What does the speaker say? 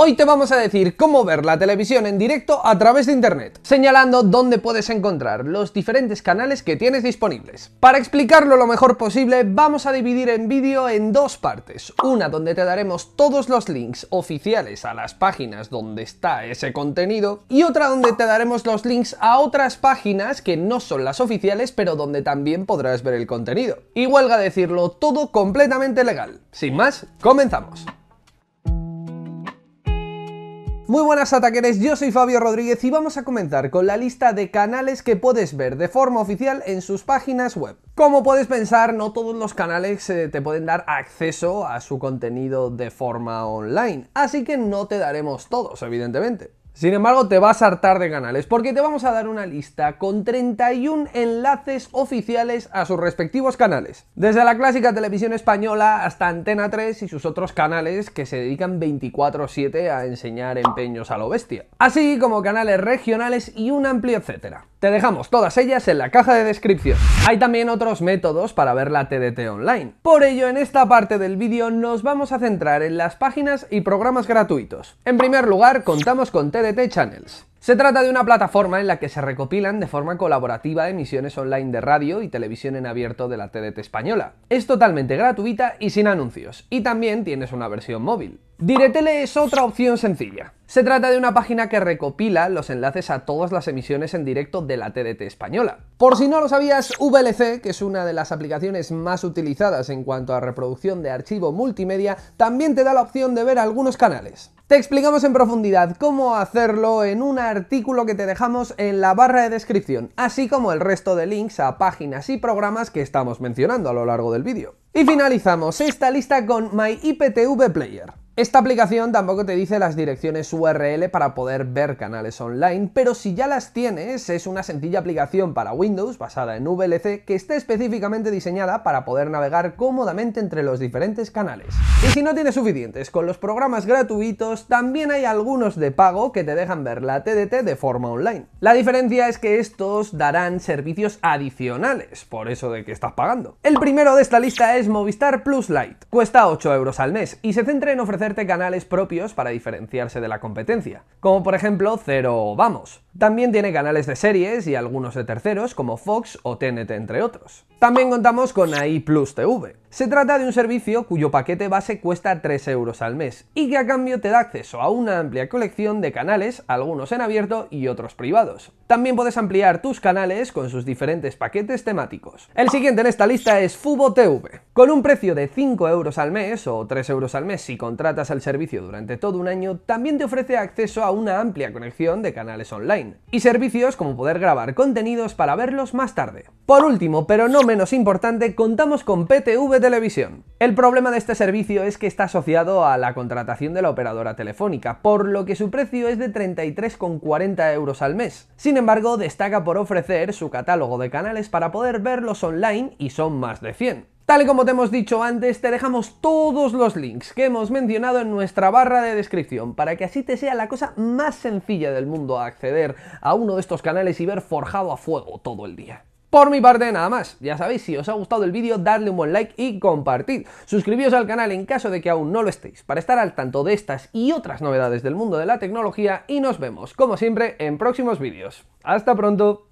Hoy te vamos a decir cómo ver la televisión en directo a través de internet, señalando dónde puedes encontrar los diferentes canales que tienes disponibles. Para explicarlo lo mejor posible, vamos a dividir el vídeo en dos partes, una donde te daremos todos los links oficiales a las páginas donde está ese contenido, y otra donde te daremos los links a otras páginas que no son las oficiales, pero donde también podrás ver el contenido. Y a decirlo, todo completamente legal. Sin más, comenzamos. Muy buenas ataqueres, yo soy Fabio Rodríguez y vamos a comenzar con la lista de canales que puedes ver de forma oficial en sus páginas web. Como puedes pensar, no todos los canales eh, te pueden dar acceso a su contenido de forma online, así que no te daremos todos, evidentemente. Sin embargo, te vas a hartar de canales porque te vamos a dar una lista con 31 enlaces oficiales a sus respectivos canales. Desde la clásica televisión española hasta Antena 3 y sus otros canales que se dedican 24/7 a enseñar empeños a lo bestia. Así como canales regionales y un amplio etcétera. Te dejamos todas ellas en la caja de descripción. Hay también otros métodos para ver la TDT online. Por ello, en esta parte del vídeo nos vamos a centrar en las páginas y programas gratuitos. En primer lugar, contamos con TDT Channels. Se trata de una plataforma en la que se recopilan de forma colaborativa emisiones online de radio y televisión en abierto de la TDT española. Es totalmente gratuita y sin anuncios, y también tienes una versión móvil. Diretele es otra opción sencilla. Se trata de una página que recopila los enlaces a todas las emisiones en directo de la TDT española. Por si no lo sabías, VLC, que es una de las aplicaciones más utilizadas en cuanto a reproducción de archivo multimedia, también te da la opción de ver algunos canales. Te explicamos en profundidad cómo hacerlo en un artículo que te dejamos en la barra de descripción, así como el resto de links a páginas y programas que estamos mencionando a lo largo del vídeo. Y finalizamos esta lista con My IPTV Player. Esta aplicación tampoco te dice las direcciones URL para poder ver canales online, pero si ya las tienes, es una sencilla aplicación para Windows basada en VLC que está específicamente diseñada para poder navegar cómodamente entre los diferentes canales. Y si no tienes suficientes con los programas gratuitos, también hay algunos de pago que te dejan ver la TDT de forma online. La diferencia es que estos darán servicios adicionales, por eso de que estás pagando. El primero de esta lista es Movistar Plus Lite. Cuesta 8 euros al mes y se centra en ofrecer canales propios para diferenciarse de la competencia, como por ejemplo Cero Vamos. También tiene canales de series y algunos de terceros como Fox o TNT entre otros. También contamos con AI Plus TV. Se trata de un servicio cuyo paquete base cuesta 3 euros al mes y que a cambio te da acceso a una amplia colección de canales, algunos en abierto y otros privados. También puedes ampliar tus canales con sus diferentes paquetes temáticos. El siguiente en esta lista es Fubo TV. Con un precio de 5 euros al mes o 3 euros al mes si contratas el servicio durante todo un año, también te ofrece acceso a una amplia colección de canales online y servicios como poder grabar contenidos para verlos más tarde. Por último, pero no menos importante, contamos con PTV Televisión. El problema de este servicio es que está asociado a la contratación de la operadora telefónica, por lo que su precio es de 33,40 euros al mes. Sin embargo, destaca por ofrecer su catálogo de canales para poder verlos online y son más de 100. Tal y como te hemos dicho antes, te dejamos todos los links que hemos mencionado en nuestra barra de descripción para que así te sea la cosa más sencilla del mundo acceder a uno de estos canales y ver forjado a fuego todo el día. Por mi parte nada más, ya sabéis, si os ha gustado el vídeo dadle un buen like y compartid. Suscribíos al canal en caso de que aún no lo estéis para estar al tanto de estas y otras novedades del mundo de la tecnología y nos vemos, como siempre, en próximos vídeos. ¡Hasta pronto!